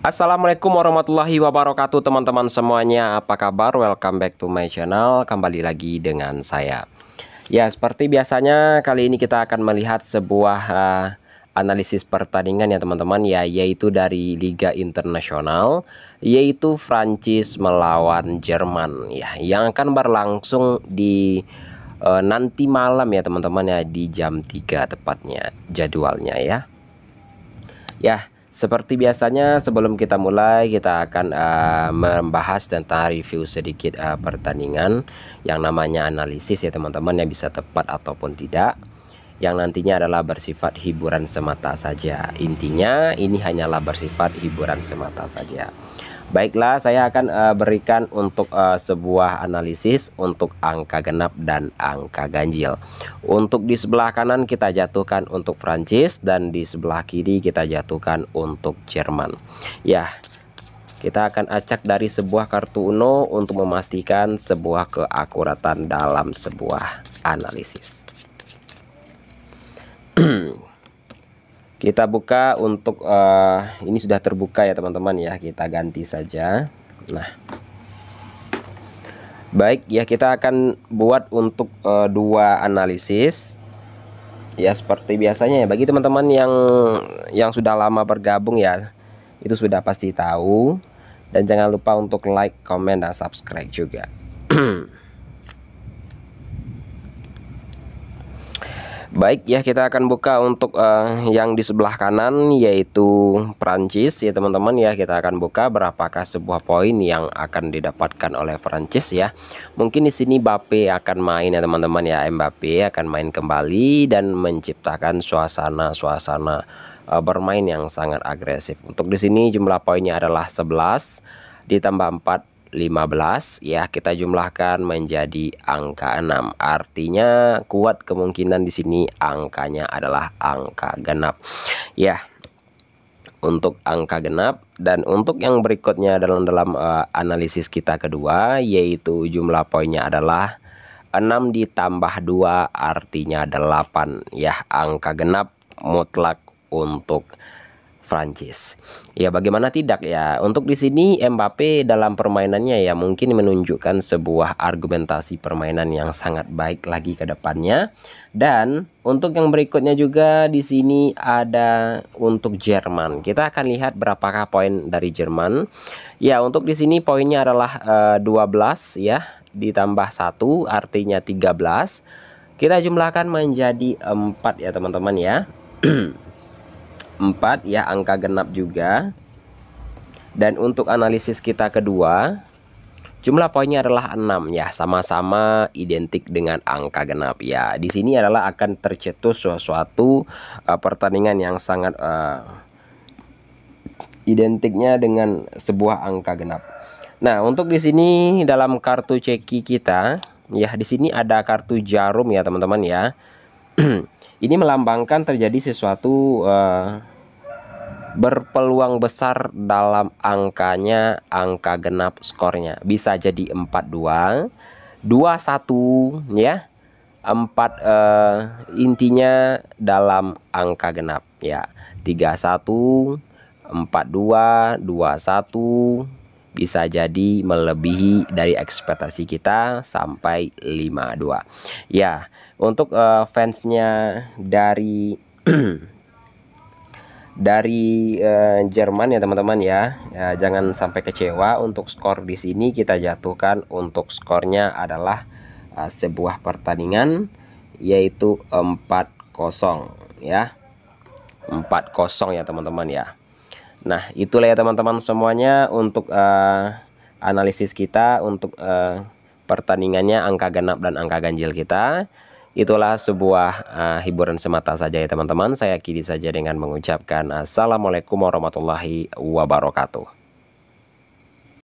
Assalamualaikum warahmatullahi wabarakatuh teman-teman semuanya Apa kabar? Welcome back to my channel Kembali lagi dengan saya Ya seperti biasanya kali ini kita akan melihat sebuah uh, analisis pertandingan ya teman-teman ya Yaitu dari Liga Internasional Yaitu Francis melawan Jerman ya Yang akan berlangsung di uh, nanti malam ya teman-teman ya Di jam 3 tepatnya jadwalnya ya Ya seperti biasanya sebelum kita mulai kita akan uh, membahas tentang review sedikit uh, pertandingan yang namanya analisis ya teman-teman yang bisa tepat ataupun tidak yang nantinya adalah bersifat hiburan semata saja. Intinya ini hanyalah bersifat hiburan semata saja. Baiklah, saya akan uh, berikan untuk uh, sebuah analisis untuk angka genap dan angka ganjil. Untuk di sebelah kanan kita jatuhkan untuk Prancis dan di sebelah kiri kita jatuhkan untuk Jerman. Ya, kita akan acak dari sebuah kartu Uno untuk memastikan sebuah keakuratan dalam sebuah analisis. kita buka untuk uh, ini sudah terbuka ya teman-teman ya kita ganti saja nah baik ya kita akan buat untuk uh, dua analisis ya seperti biasanya ya bagi teman-teman yang yang sudah lama bergabung ya itu sudah pasti tahu dan jangan lupa untuk like, comment dan subscribe juga. Baik ya kita akan buka untuk uh, yang di sebelah kanan yaitu Perancis ya teman-teman ya kita akan buka berapakah sebuah poin yang akan didapatkan oleh Perancis ya. Mungkin di sini Mbappe akan main ya teman-teman ya Mbappe akan main kembali dan menciptakan suasana-suasana uh, bermain yang sangat agresif. Untuk di sini jumlah poinnya adalah 11 ditambah 4 15 ya kita jumlahkan menjadi angka 6 artinya kuat kemungkinan di sini angkanya adalah angka genap ya untuk angka genap dan untuk yang berikutnya dalam dalam uh, analisis kita kedua yaitu jumlah poinnya adalah 6 ditambah 2 artinya 8 ya angka genap mutlak untuk Prancis. Ya bagaimana tidak ya? Untuk di sini Mbappe dalam permainannya ya mungkin menunjukkan sebuah argumentasi permainan yang sangat baik lagi ke depannya. Dan untuk yang berikutnya juga di sini ada untuk Jerman. Kita akan lihat berapakah poin dari Jerman. Ya, untuk di sini poinnya adalah uh, eh, 12 ya ditambah 1 artinya 13. Kita jumlahkan menjadi 4 ya teman-teman ya. 4 ya angka genap juga dan untuk analisis kita kedua jumlah poinnya adalah 6 ya sama-sama identik dengan angka genap ya di sini adalah akan tercetus suatu uh, eh, pertandingan yang sangat uh, identiknya dengan sebuah angka genap nah untuk di sini dalam kartu ceki kita ya di sini ada kartu jarum ya teman-teman ya Ini melambangkan terjadi sesuatu uh, berpeluang besar dalam angkanya, angka genap skornya. Bisa jadi 42, 21 ya. 4 uh, eh, intinya dalam angka genap ya. 31 42 21 bisa jadi melebihi dari ekspektasi kita sampai 52. Ya, untuk uh, fansnya dari dari uh, Jerman ya teman-teman ya. ya. Jangan sampai kecewa untuk skor di sini kita jatuhkan untuk skornya adalah uh, sebuah pertandingan yaitu 4-0 ya. 4-0 ya teman-teman ya. Nah, itulah ya teman-teman semuanya untuk uh, analisis kita untuk uh, pertandingannya angka genap dan angka ganjil kita. Itulah sebuah uh, hiburan semata saja ya teman-teman. Saya akhiri saja dengan mengucapkan Assalamualaikum warahmatullahi wabarakatuh.